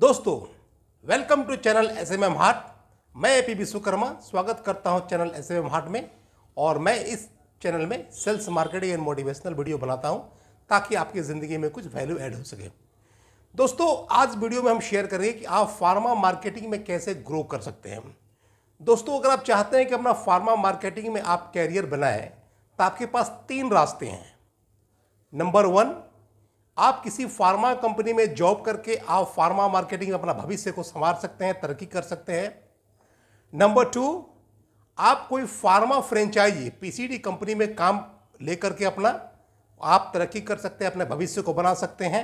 दोस्तों welcome to channel S M M heart मैं A P Vishwakarma स्वागत करता हूं channel S M M heart में और मैं इस चैनल में sales marketing and motivational video बनाता हूं ताकि आपकी ज़िंदगी में कुछ वैल्यू ऐड हो सके दोस्तों आज वीडियो में हम शेयर करेंगे कि आप फार्मा मार्केटिंग में कैसे ग्रो कर सकते हैं दोस्तों अगर आप चाहते हैं कि अपना फार्मा मार्केटिंग में आप कैरियर बनाएं तो आपके पास तीन रास्ते हैं नंबर वन आप किसी फार्मा कंपनी में जॉब करके आप फार्मा मार्केटिंग में अपना भविष्य को संवार सकते हैं तरक्की कर सकते हैं नंबर टू आप कोई फार्मा फ्रेंचाइजी पीसीडी कंपनी में काम लेकर के अपना आप तरक्की कर सकते हैं अपने भविष्य को बना सकते हैं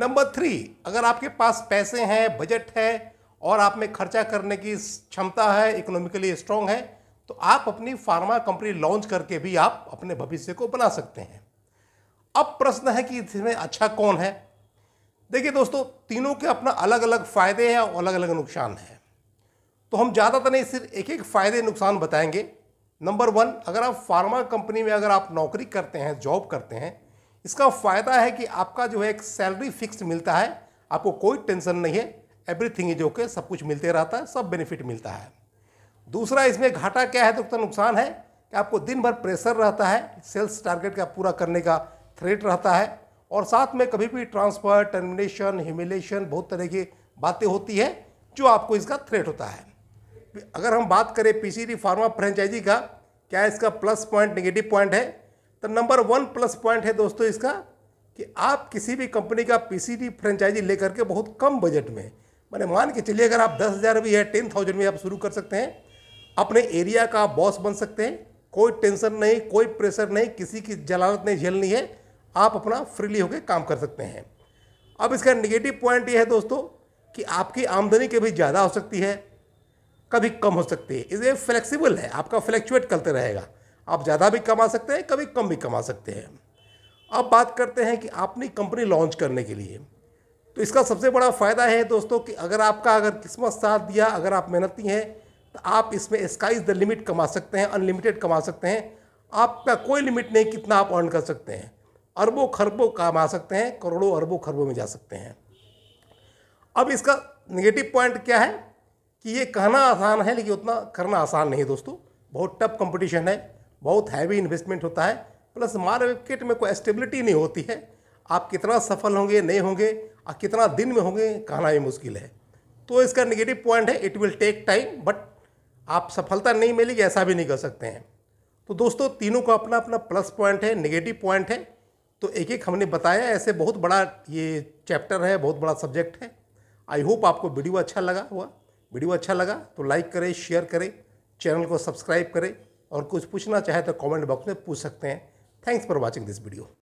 नंबर थ्री अगर आपके पास पैसे हैं बजट है और आप में खर्चा करने की क्षमता है इकोनॉमिकली स्ट्रांग है तो आप अपनी फार्मा कंपनी लॉन्च करके भी आप अपने भविष्य को बना सकते हैं अब प्रश्न है कि इसमें अच्छा कौन है देखिए दोस्तों तीनों के अपना अलग अलग फ़ायदे हैं और अलग अलग नुकसान हैं तो हम ज़्यादातर नहीं सिर्फ एक एक फ़ायदे नुकसान बताएंगे नंबर वन अगर आप फार्मा कंपनी में अगर आप नौकरी करते हैं जॉब करते हैं इसका फ़ायदा है कि आपका जो है एक सैलरी फिक्स मिलता है आपको कोई टेंशन नहीं है एवरीथिंग इज ओके सब कुछ मिलते रहता है सब बेनिफिट मिलता है दूसरा इसमें घाटा क्या है तो उतना नुकसान है कि आपको दिन भर प्रेशर रहता है सेल्स टारगेट का पूरा करने का थ्रेट रहता है और साथ में कभी भी ट्रांसफर टर्मिनेशन ह्यूमिलेशन बहुत तरह की बातें होती है जो आपको इसका थ्रेट होता है अगर हम बात करें पीसीडी फार्मा फ्रेंचाइजी का क्या इसका प्लस पॉइंट नेगेटिव पॉइंट है तो नंबर वन प्लस पॉइंट है दोस्तों इसका कि आप किसी भी कंपनी का पीसीडी फ्रेंचाइजी लेकर के बहुत कम बजट में मैंने मान के चलिए अगर आप दस हज़ार भी है टेन थाउजेंड भी आप शुरू कर सकते हैं अपने एरिया का बॉस बन सकते हैं कोई टेंशन नहीं कोई प्रेशर नहीं किसी की जलालत नहीं झेलनी है आप अपना फ्रीली होकर काम कर सकते हैं अब इसका निगेटिव पॉइंट ये है दोस्तों कि आपकी आमदनी कभी ज़्यादा हो सकती है कभी कम हो सकती है इसलिए फ्लेक्सिबल है आपका फ्लैक्चुएट करते रहेगा आप ज़्यादा भी कमा सकते हैं कभी कम भी कमा सकते हैं अब बात करते हैं कि अपनी कंपनी लॉन्च करने के लिए तो इसका सबसे बड़ा फ़ायदा है दोस्तों कि अगर आपका अगर किस्मत साथ दिया अगर आप मेहनती हैं तो आप इसमें स्काई इज़ द लिमिट कमा सकते हैं अनलिमिटेड कमा सकते हैं आपका कोई लिमिट नहीं कितना आप अर्न कर सकते हैं अरबों खरबों काम आ सकते हैं करोड़ों अरबों खरबों में जा सकते हैं अब इसका निगेटिव पॉइंट क्या है कि ये कहना आसान है लेकिन उतना करना आसान नहीं है दोस्तों बहुत टफ कंपटीशन है बहुत हैवी इन्वेस्टमेंट होता है प्लस मार्केट में कोई स्टेबिलिटी नहीं होती है आप कितना सफल होंगे नहीं होंगे और कितना दिन में होंगे कहना भी मुश्किल है तो इसका निगेटिव पॉइंट है it will take time but आप सफलता नहीं मिलेगी ऐसा भी नहीं कर सकते हैं तो दोस्तों तीनों का अपना अपना प्लस पॉइंट है निगेटिव पॉइंट है तो एक एक हमने बताया ऐसे बहुत बड़ा ये चैप्टर है बहुत बड़ा सब्जेक्ट है आई होप आपको वीडियो अच्छा लगा हुआ वीडियो अच्छा लगा तो लाइक करें शेयर करें चैनल को सब्सक्राइब करें और कुछ पूछना चाहे तो कमेंट बॉक्स में पूछ सकते हैं thanks for watching this video